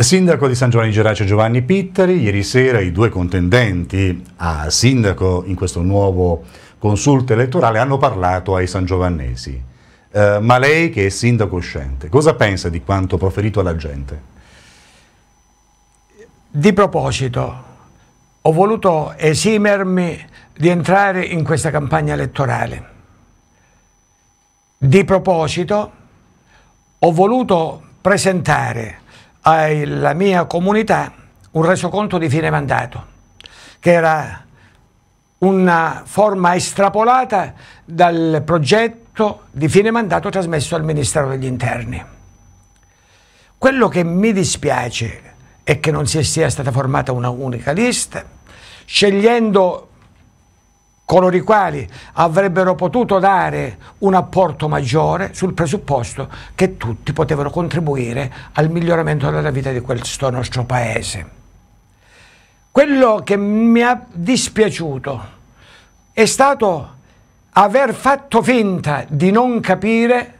Sindaco di San Giovanni Gerace Giovanni Pittari, ieri sera i due contendenti a sindaco in questo nuovo consulto elettorale hanno parlato ai sangiovannesi. Eh, ma lei che è sindaco uscente, cosa pensa di quanto proferito alla gente? Di proposito, ho voluto esimermi di entrare in questa campagna elettorale. Di proposito, ho voluto presentare alla mia comunità un resoconto di fine mandato, che era una forma estrapolata dal progetto di fine mandato trasmesso al Ministero degli Interni. Quello che mi dispiace è che non si sia stata formata una unica lista, scegliendo coloro i quali avrebbero potuto dare un apporto maggiore sul presupposto che tutti potevano contribuire al miglioramento della vita di questo nostro paese. Quello che mi ha dispiaciuto è stato aver fatto finta di non capire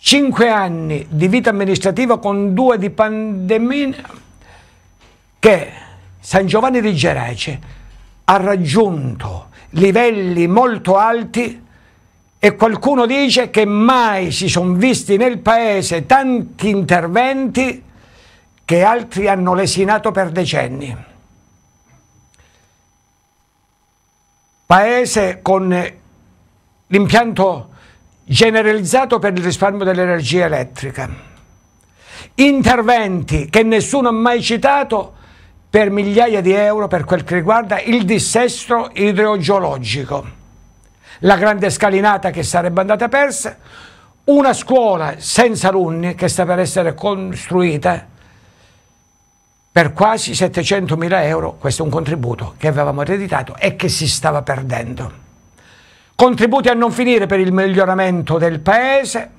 cinque anni di vita amministrativa con due di pandemia che San Giovanni di Gerace ha raggiunto livelli molto alti e qualcuno dice che mai si sono visti nel paese tanti interventi che altri hanno lesinato per decenni. Paese con l'impianto generalizzato per il risparmio dell'energia elettrica. Interventi che nessuno ha mai citato per migliaia di euro per quel che riguarda il dissesto idrogeologico. La grande scalinata che sarebbe andata persa, una scuola senza alunni che sta per essere costruita per quasi 700 mila euro, questo è un contributo che avevamo ereditato e che si stava perdendo. Contributi a non finire per il miglioramento del paese,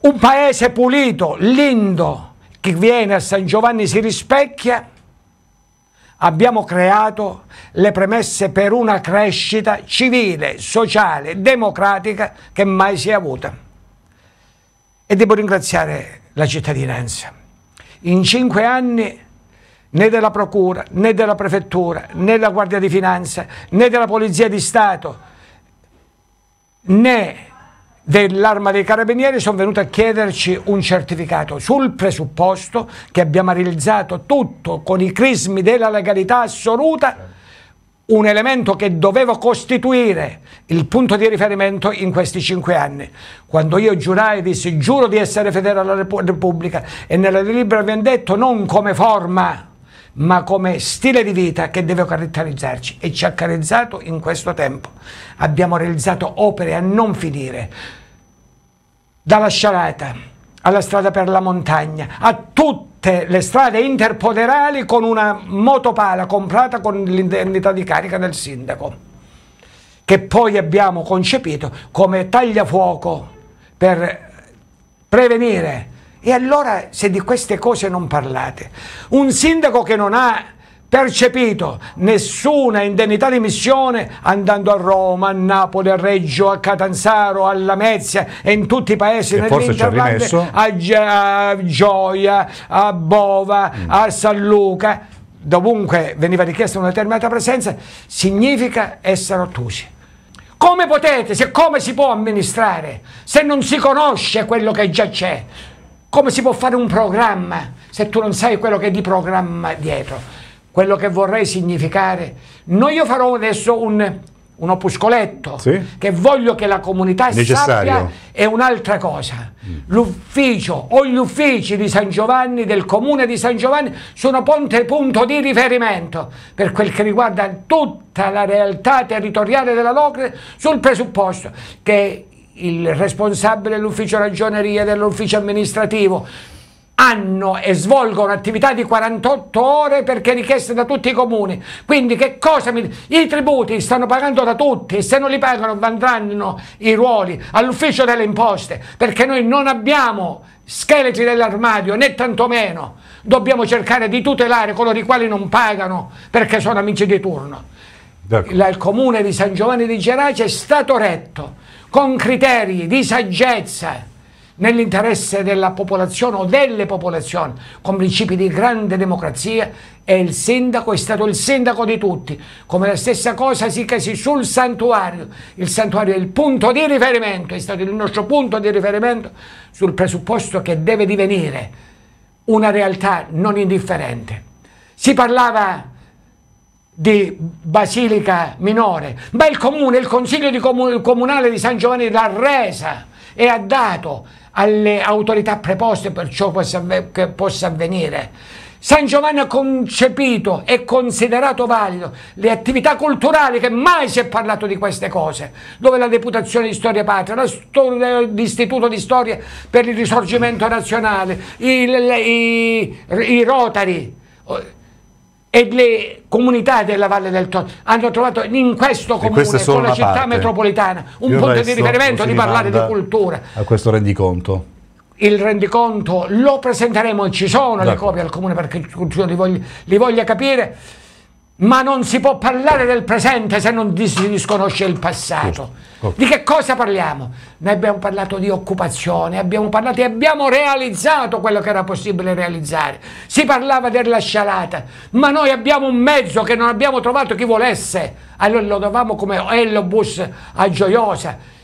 un paese pulito, lindo, che viene a San Giovanni si rispecchia, abbiamo creato le premesse per una crescita civile, sociale, democratica che mai si è avuta. E devo ringraziare la cittadinanza. In cinque anni né della Procura, né della Prefettura, né della Guardia di Finanza, né della Polizia di Stato, né dell'arma dei carabinieri sono venuti a chiederci un certificato sul presupposto che abbiamo realizzato tutto con i crismi della legalità assoluta un elemento che doveva costituire il punto di riferimento in questi cinque anni. Quando io giurai e dissi giuro di essere fedele alla Repubblica e nella delibera abbiamo detto non come forma ma come stile di vita che deve caratterizzarci e ci ha caratterizzato in questo tempo. Abbiamo realizzato opere a non finire, dalla Scialata alla strada per la montagna, a tutte le strade interpoderali con una motopala comprata con l'indennità di carica del sindaco, che poi abbiamo concepito come tagliafuoco per prevenire. E allora se di queste cose non parlate, un sindaco che non ha percepito nessuna indennità di missione andando a Roma, a Napoli, a Reggio, a Catanzaro, a Lamezia e in tutti i paesi e nell'Interland, a, Gi a Gioia, a Bova, mm. a San Luca, dovunque veniva richiesta una determinata presenza, significa essere ottusi. Come potete, se come si può amministrare, se non si conosce quello che già c'è? Come si può fare un programma se tu non sai quello che è di programma dietro? quello che vorrei significare. No, io farò adesso un, un opuscoletto sì? che voglio che la comunità Necessario. sappia è un'altra cosa. L'ufficio o gli uffici di San Giovanni, del comune di San Giovanni, sono ponte, punto di riferimento per quel che riguarda tutta la realtà territoriale della Locre sul presupposto che il responsabile dell'ufficio ragioneria, dell'ufficio amministrativo, hanno e svolgono attività di 48 ore perché richieste da tutti i comuni. Quindi che cosa mi... I tributi stanno pagando da tutti, e se non li pagano andranno i ruoli all'ufficio delle imposte, perché noi non abbiamo scheletri dell'armadio, né tantomeno dobbiamo cercare di tutelare coloro i quali non pagano perché sono amici di turno. Il comune di San Giovanni di Gerace è stato retto con criteri di saggezza, nell'interesse della popolazione o delle popolazioni, con principi di grande democrazia, e il sindaco è stato il sindaco di tutti, come la stessa cosa si chiese sul santuario, il santuario è il punto di riferimento, è stato il nostro punto di riferimento sul presupposto che deve divenire una realtà non indifferente. Si parlava di Basilica Minore, ma il comune, il consiglio di comunale di San Giovanni l'ha resa, e ha dato alle autorità preposte per ciò che possa avvenire. San Giovanni ha concepito e considerato valido le attività culturali che mai si è parlato di queste cose, dove la deputazione di storia patria, l'istituto di storia per il risorgimento nazionale, i, i, i rotari, e le comunità della Valle del Toro hanno trovato in questo comune, con la città parte. metropolitana, un Il punto di riferimento di parlare di cultura. A questo rendiconto il rendiconto lo presenteremo, ci sono le copie al comune perché li voglia, li voglia capire ma non si può parlare del presente se non si disconosce il passato. Giusto. Di che cosa parliamo? Noi abbiamo parlato di occupazione, abbiamo parlato e abbiamo realizzato quello che era possibile realizzare. Si parlava della scialata, ma noi abbiamo un mezzo che non abbiamo trovato chi volesse. Allora lo davamo come Ellobus a Gioiosa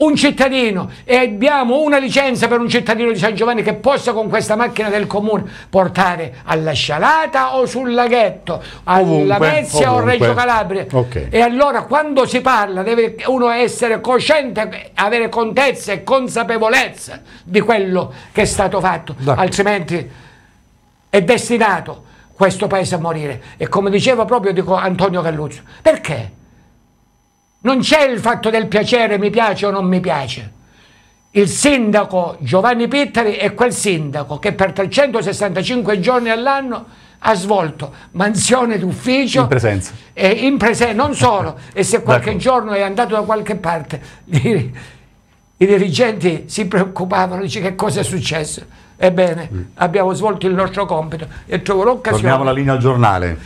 un cittadino e abbiamo una licenza per un cittadino di San Giovanni che possa con questa macchina del comune portare alla Scialata o sul laghetto, ovunque, alla Venezia o Reggio Calabria. Okay. E allora quando si parla deve uno essere cosciente, avere contezza e consapevolezza di quello che è stato fatto, altrimenti è destinato questo paese a morire. E come diceva proprio Antonio Galluzzo, perché? Non c'è il fatto del piacere, mi piace o non mi piace. Il sindaco Giovanni Pittari è quel sindaco che per 365 giorni all'anno ha svolto mansione d'ufficio in presenza, e in presen non solo, e se qualche giorno è andato da qualche parte, i, i dirigenti si preoccupavano, dice che cosa è successo. Ebbene, mm. abbiamo svolto il nostro compito e trovo l'occasione. Torniamo alla linea al giornale.